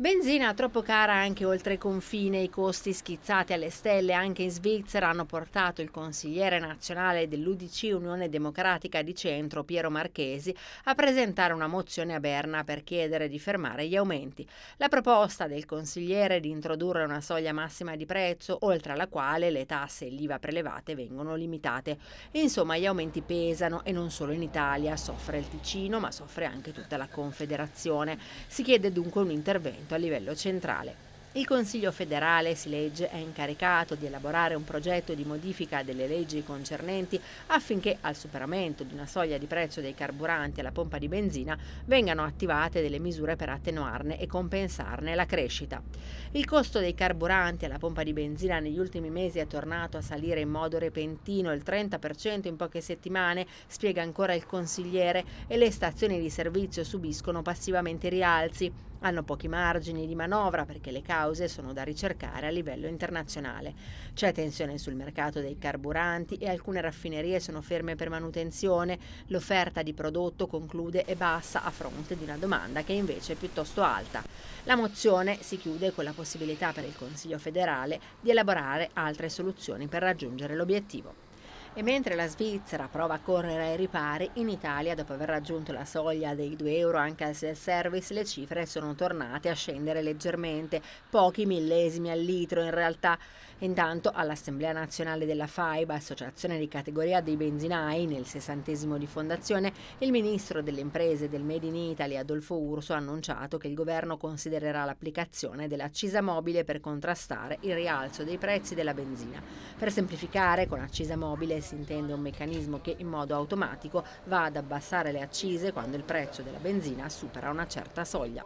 Benzina troppo cara anche oltre confine, i costi schizzati alle stelle anche in Svizzera hanno portato il consigliere nazionale dell'UDC Unione Democratica di Centro Piero Marchesi a presentare una mozione a Berna per chiedere di fermare gli aumenti. La proposta del consigliere di introdurre una soglia massima di prezzo oltre alla quale le tasse e l'IVA prelevate vengono limitate. Insomma gli aumenti pesano e non solo in Italia, soffre il Ticino ma soffre anche tutta la Confederazione. Si chiede dunque un intervento a livello centrale. Il Consiglio federale, si legge, è incaricato di elaborare un progetto di modifica delle leggi concernenti affinché al superamento di una soglia di prezzo dei carburanti alla pompa di benzina vengano attivate delle misure per attenuarne e compensarne la crescita. Il costo dei carburanti alla pompa di benzina negli ultimi mesi è tornato a salire in modo repentino il 30% in poche settimane, spiega ancora il consigliere, e le stazioni di servizio subiscono passivamente rialzi hanno pochi margini di manovra perché le cause sono da ricercare a livello internazionale. C'è tensione sul mercato dei carburanti e alcune raffinerie sono ferme per manutenzione, l'offerta di prodotto conclude e bassa a fronte di una domanda che invece è piuttosto alta. La mozione si chiude con la possibilità per il Consiglio federale di elaborare altre soluzioni per raggiungere l'obiettivo. E mentre la Svizzera prova a correre ai ripari, in Italia, dopo aver raggiunto la soglia dei 2 euro anche al self-service, le cifre sono tornate a scendere leggermente, pochi millesimi al litro in realtà. Intanto all'Assemblea Nazionale della FAIBA, associazione di categoria dei benzinai, nel sessantesimo di fondazione, il ministro delle imprese del Made in Italy, Adolfo Urso, ha annunciato che il governo considererà l'applicazione dell'accisa mobile per contrastare il rialzo dei prezzi della benzina. Per semplificare, con accisa mobile si intende un meccanismo che in modo automatico va ad abbassare le accise quando il prezzo della benzina supera una certa soglia.